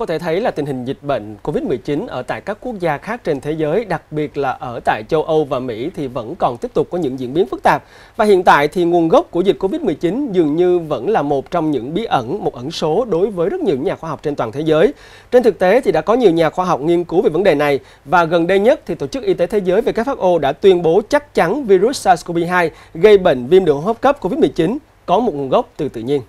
Có thể thấy là tình hình dịch bệnh COVID-19 ở tại các quốc gia khác trên thế giới, đặc biệt là ở tại châu Âu và Mỹ thì vẫn còn tiếp tục có những diễn biến phức tạp. Và hiện tại thì nguồn gốc của dịch COVID-19 dường như vẫn là một trong những bí ẩn, một ẩn số đối với rất nhiều nhà khoa học trên toàn thế giới. Trên thực tế thì đã có nhiều nhà khoa học nghiên cứu về vấn đề này và gần đây nhất thì Tổ chức Y tế Thế giới WHO đã tuyên bố chắc chắn virus SARS-CoV-2 gây bệnh viêm đường hô hấp cấp COVID-19 có một nguồn gốc từ tự nhiên.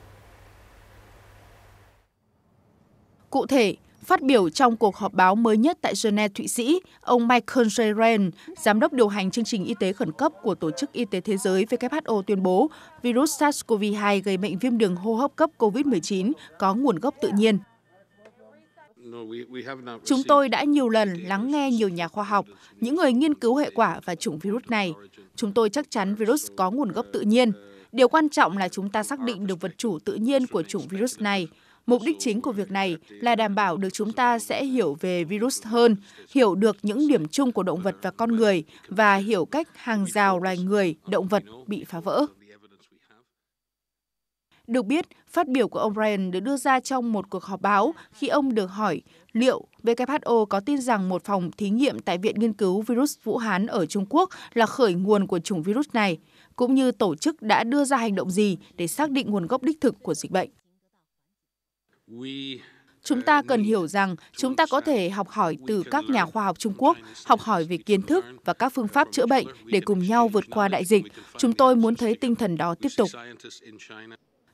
Cụ thể, Phát biểu trong cuộc họp báo mới nhất tại Geneva, Thụy Sĩ, ông Michael J. Rand, giám đốc điều hành chương trình y tế khẩn cấp của Tổ chức Y tế Thế giới WHO tuyên bố virus SARS-CoV-2 gây bệnh viêm đường hô hấp cấp COVID-19 có nguồn gốc tự nhiên. Chúng tôi đã nhiều lần lắng nghe nhiều nhà khoa học, những người nghiên cứu hệ quả và chủng virus này. Chúng tôi chắc chắn virus có nguồn gốc tự nhiên. Điều quan trọng là chúng ta xác định được vật chủ tự nhiên của chủng virus này Mục đích chính của việc này là đảm bảo được chúng ta sẽ hiểu về virus hơn, hiểu được những điểm chung của động vật và con người và hiểu cách hàng rào loài người, động vật bị phá vỡ. Được biết, phát biểu của ông Ryan được đưa ra trong một cuộc họp báo khi ông được hỏi liệu WHO có tin rằng một phòng thí nghiệm tại Viện Nghiên cứu Virus Vũ Hán ở Trung Quốc là khởi nguồn của chủng virus này, cũng như tổ chức đã đưa ra hành động gì để xác định nguồn gốc đích thực của dịch bệnh. Chúng ta cần hiểu rằng chúng ta có thể học hỏi từ các nhà khoa học Trung Quốc, học hỏi về kiến thức và các phương pháp chữa bệnh để cùng nhau vượt qua đại dịch. Chúng tôi muốn thấy tinh thần đó tiếp tục.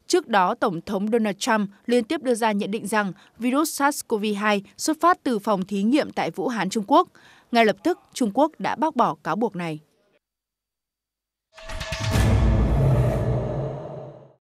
Trước đó, Tổng thống Donald Trump liên tiếp đưa ra nhận định rằng virus SARS-CoV-2 xuất phát từ phòng thí nghiệm tại Vũ Hán, Trung Quốc. Ngay lập tức, Trung Quốc đã bác bỏ cáo buộc này.